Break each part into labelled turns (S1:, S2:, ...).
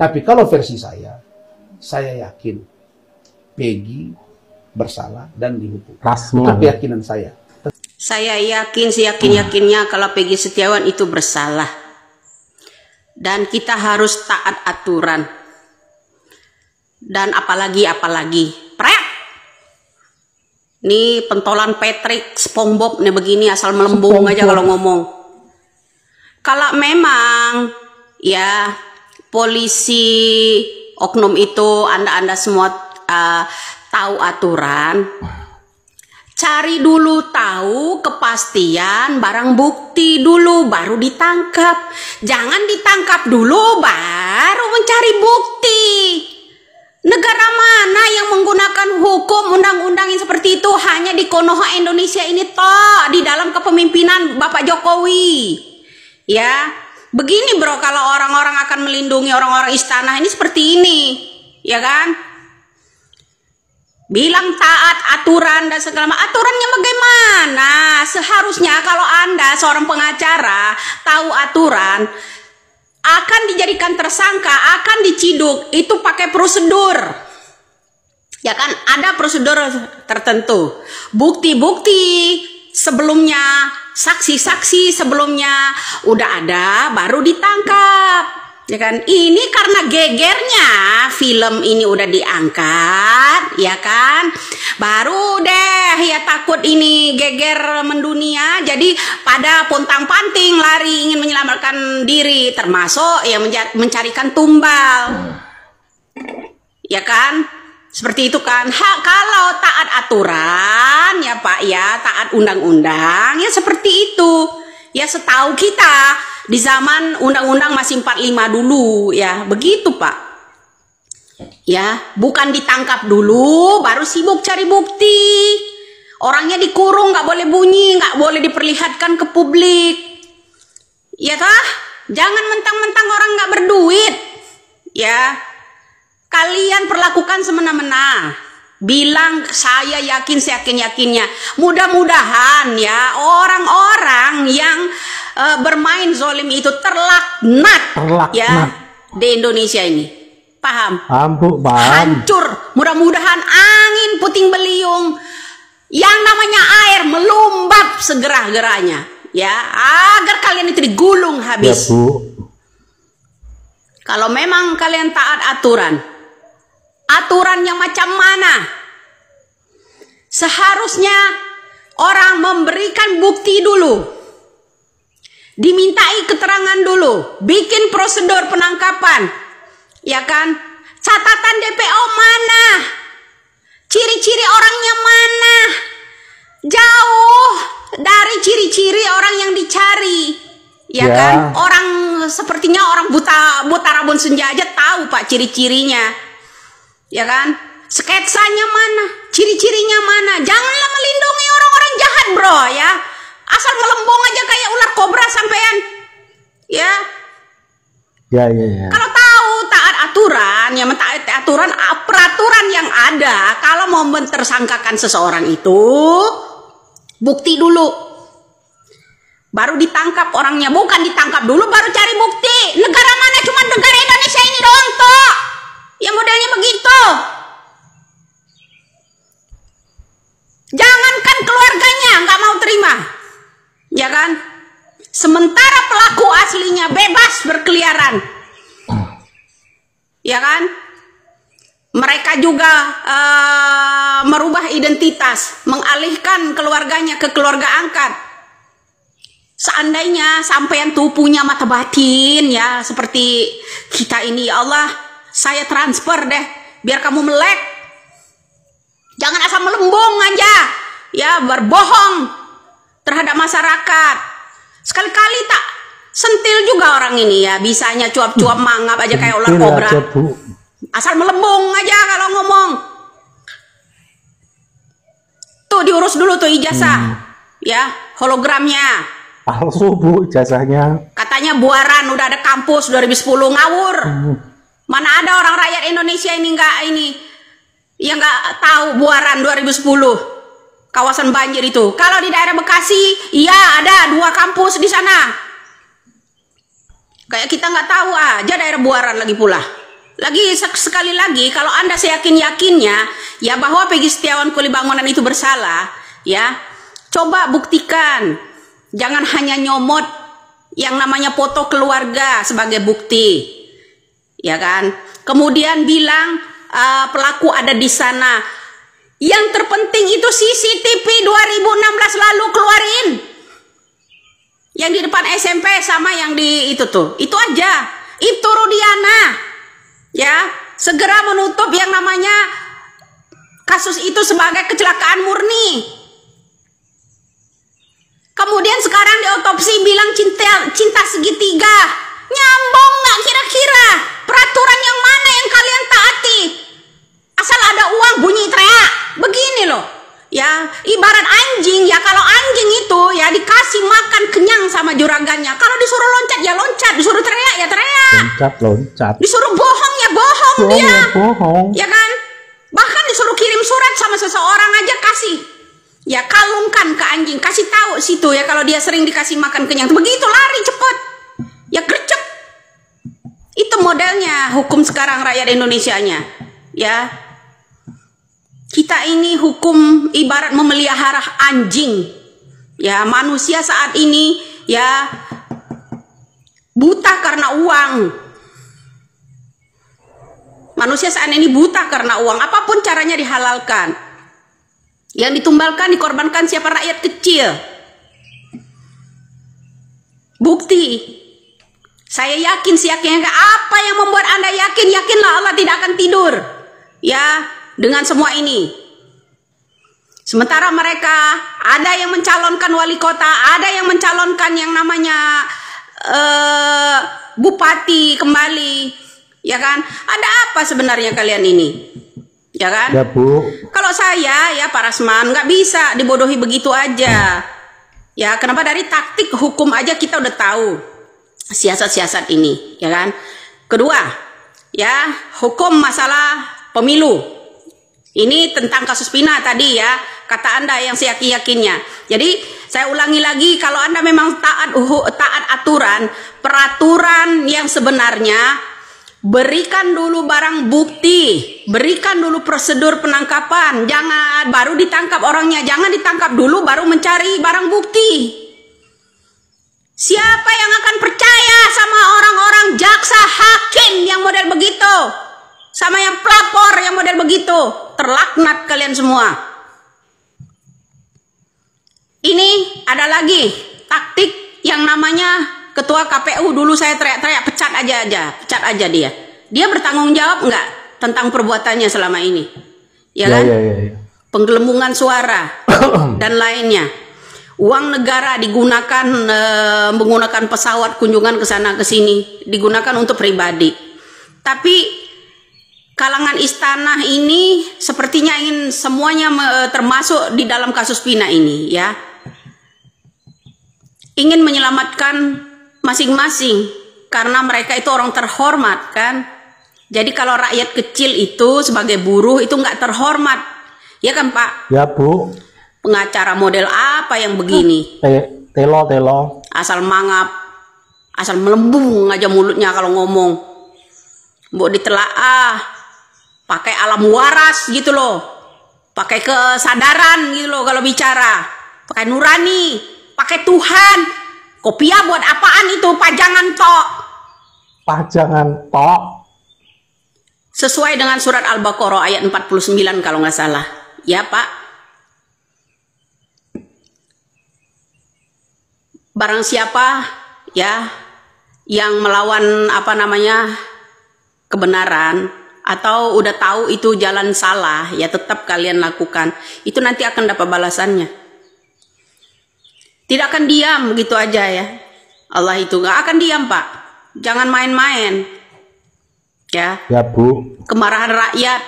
S1: Tapi kalau versi saya, saya yakin Peggy bersalah dan dihukum. Rasman. Itu keyakinan saya. Saya yakin, seyakin-yakinnya kalau Peggy Setiawan itu bersalah. Dan kita harus taat aturan. Dan apalagi, apalagi. Prek! Ini pentolan Patrick, SpongeBob nih begini asal melembung Spongebob. aja kalau ngomong. Kalau memang ya polisi oknum itu anda-anda semua uh, tahu aturan cari dulu tahu kepastian barang bukti dulu baru ditangkap jangan ditangkap dulu baru mencari bukti negara mana yang menggunakan hukum undang-undang yang seperti itu hanya di Konoha Indonesia ini toh di dalam kepemimpinan Bapak Jokowi ya Begini bro, kalau orang-orang akan melindungi orang-orang istana ini seperti ini, ya kan? Bilang taat aturan dan segala macam. Aturannya bagaimana? Seharusnya kalau Anda seorang pengacara tahu aturan, akan dijadikan tersangka, akan diciduk, itu pakai prosedur. Ya kan, ada prosedur tertentu. Bukti-bukti sebelumnya saksi-saksi sebelumnya udah ada baru ditangkap ya kan ini karena gegernya film ini udah diangkat ya kan baru deh ya takut ini geger mendunia jadi pada puntang panting lari ingin menyelamatkan diri termasuk ya mencarikan tumbal ya kan seperti itu kan. Ha, kalau taat aturan ya Pak ya, taat undang-undang ya seperti itu. Ya setahu kita di zaman undang-undang masih 45 dulu ya, begitu Pak. Ya, bukan ditangkap dulu baru sibuk cari bukti. Orangnya dikurung nggak boleh bunyi, nggak boleh diperlihatkan ke publik. Ya kah? Jangan mentang-mentang orang nggak berduit. Ya, Kalian perlakukan semena-mena. Bilang saya yakin, saya yakin-yakinnya. Mudah-mudahan ya orang-orang yang uh, bermain zolim itu terlaknat, terlaknat ya di Indonesia ini. Paham? Paham, Bu, paham. Hancur. Mudah-mudahan angin puting beliung yang namanya air melumbat segera-geranya ya agar kalian itu digulung habis. Ya, Bu. Kalau memang kalian taat aturan, aturan yang macam mana. Seharusnya orang memberikan bukti dulu. Dimintai keterangan dulu, bikin prosedur penangkapan. Ya kan? Catatan DPO mana? Ciri-ciri orangnya mana? Jauh dari ciri-ciri orang yang dicari ya, ya kan orang sepertinya orang buta buta rabun senja aja tahu pak ciri-cirinya ya kan sketsanya mana ciri-cirinya mana janganlah melindungi orang-orang jahat bro ya asal melembung aja kayak ular kobra sampean ya ya ya, ya. kalau tahu taat aturan ya mentaati aturan peraturan yang ada kalau mau mentersangkakan seseorang itu bukti dulu baru ditangkap orangnya bukan ditangkap dulu baru cari bukti negara mana cuma negara Indonesia ini doang toh Sementara pelaku aslinya bebas berkeliaran. Ya kan? Mereka juga uh, merubah identitas, mengalihkan keluarganya ke keluarga angkat. Seandainya sampean tuh punya mata batin ya seperti kita ini ya Allah, saya transfer deh biar kamu melek. Jangan asal melembung aja. Ya berbohong terhadap masyarakat Sekali-kali tak sentil juga orang ini ya. Bisanya cuap-cuap hmm. mangap aja kayak ular ya, kobra. Asal melembung aja kalau ngomong. Tuh diurus dulu tuh ijazah. Hmm. Ya, hologramnya. Palsu Bu ijazahnya. Katanya buaran udah ada kampus 2010 ngawur. Hmm. Mana ada orang rakyat Indonesia ini enggak ini yang enggak tahu buaran 2010 kawasan banjir itu. Kalau di daerah Bekasi, iya ada dua kampus di sana. Kayak kita nggak tahu ah, aja daerah Buaran lagi pula. Lagi sekali lagi, kalau Anda seyakin-yakinnya, ya bahwa Pegi Setiawan Kuli Bangunan itu bersalah, ya, coba buktikan. Jangan hanya nyomot yang namanya foto keluarga sebagai bukti, ya kan? Kemudian bilang uh, pelaku ada di sana itu CCTV 2016 lalu keluarin. Yang di depan SMP sama yang di itu tuh. Itu aja. itu Rudiana. Ya, segera menutup yang namanya kasus itu sebagai kecelakaan murni. Kemudian sekarang diotopsi bilang cinta cinta segitiga. Nyambung nggak kira-kira? Peraturan yang mana yang kalian taati? Asal ada uang bunyi teriak. Begini loh ya ibarat anjing ya kalau anjing itu ya dikasih makan kenyang sama juragannya kalau disuruh loncat ya loncat disuruh teriak ya teriak loncat loncat disuruh bohong ya bohong, bohong dia bohong ya kan bahkan disuruh kirim surat sama seseorang aja kasih ya kalungkan ke anjing kasih tahu situ ya kalau dia sering dikasih makan kenyang begitu lari cepet ya gercep itu modelnya hukum sekarang rakyat Indonesia nya ya kita ini hukum ibarat memelihara anjing. Ya, manusia saat ini ya buta karena uang. Manusia saat ini buta karena uang. Apapun caranya dihalalkan. Yang ditumbalkan, dikorbankan siapa rakyat kecil. Bukti saya yakin yakin apa yang membuat Anda yakin? Yakinlah Allah tidak akan tidur. Ya, dengan semua ini. Sementara mereka ada yang mencalonkan wali kota, ada yang mencalonkan yang namanya uh, bupati kembali, ya kan? Ada apa sebenarnya kalian ini? Ya kan? Ya, Bu. Kalau saya ya Pak Rasman nggak bisa dibodohi begitu aja. Ya, kenapa dari taktik hukum aja kita udah tahu siasat-siasat ini, ya kan? Kedua, ya, hukum masalah pemilu ini tentang kasus Pina tadi ya, kata Anda yang saya yakinnya. Jadi saya ulangi lagi, kalau Anda memang taat uh, taat aturan, peraturan yang sebenarnya berikan dulu barang bukti, berikan dulu prosedur penangkapan, jangan baru ditangkap orangnya, jangan ditangkap dulu baru mencari barang bukti. Siapa yang akan percaya sama orang-orang jaksa hakim yang model begitu? Sama yang pelapor yang model begitu? terlaknat kalian semua. Ini ada lagi taktik yang namanya ketua KPU dulu saya teriak-teriak pecat aja aja, pecat aja dia. Dia bertanggung jawab nggak tentang perbuatannya selama ini? Ya, ya kan? Ya, ya, ya. Penggelembungan suara dan lainnya. Uang negara digunakan e, menggunakan pesawat kunjungan ke sana ke sini, digunakan untuk pribadi. Tapi kalangan istana ini sepertinya ingin semuanya eh, termasuk di dalam kasus Pina ini ya. Ingin menyelamatkan masing-masing karena mereka itu orang terhormat kan. Jadi kalau rakyat kecil itu sebagai buruh itu nggak terhormat. Ya kan Pak? Ya Bu. Pengacara model apa yang begini? Eh, telo telo. Asal mangap. Asal melembung aja mulutnya kalau ngomong. Mbok ditelaah pakai alam waras gitu loh pakai kesadaran gitu loh kalau bicara pakai nurani pakai Tuhan kopiah buat apaan itu pajangan tok pajangan tok sesuai dengan surat Al-Baqarah ayat 49 kalau nggak salah ya Pak barang siapa ya yang melawan apa namanya kebenaran atau udah tahu itu jalan salah ya tetap kalian lakukan itu nanti akan dapat balasannya tidak akan diam begitu aja ya Allah itu nggak akan diam pak jangan main-main ya ya bu kemarahan rakyat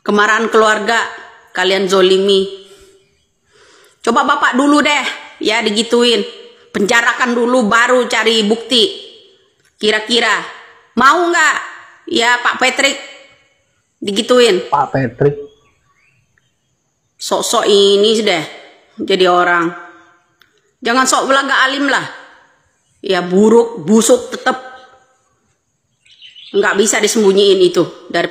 S1: kemarahan keluarga kalian zolimi coba bapak dulu deh ya digituin penjarakan dulu baru cari bukti kira-kira mau nggak Ya Pak Patrick digituin. Pak Patrick. Sok-sok ini sudah jadi orang. Jangan sok belaga alim lah. Ya buruk, busuk tetap. Nggak bisa disembunyiin itu dari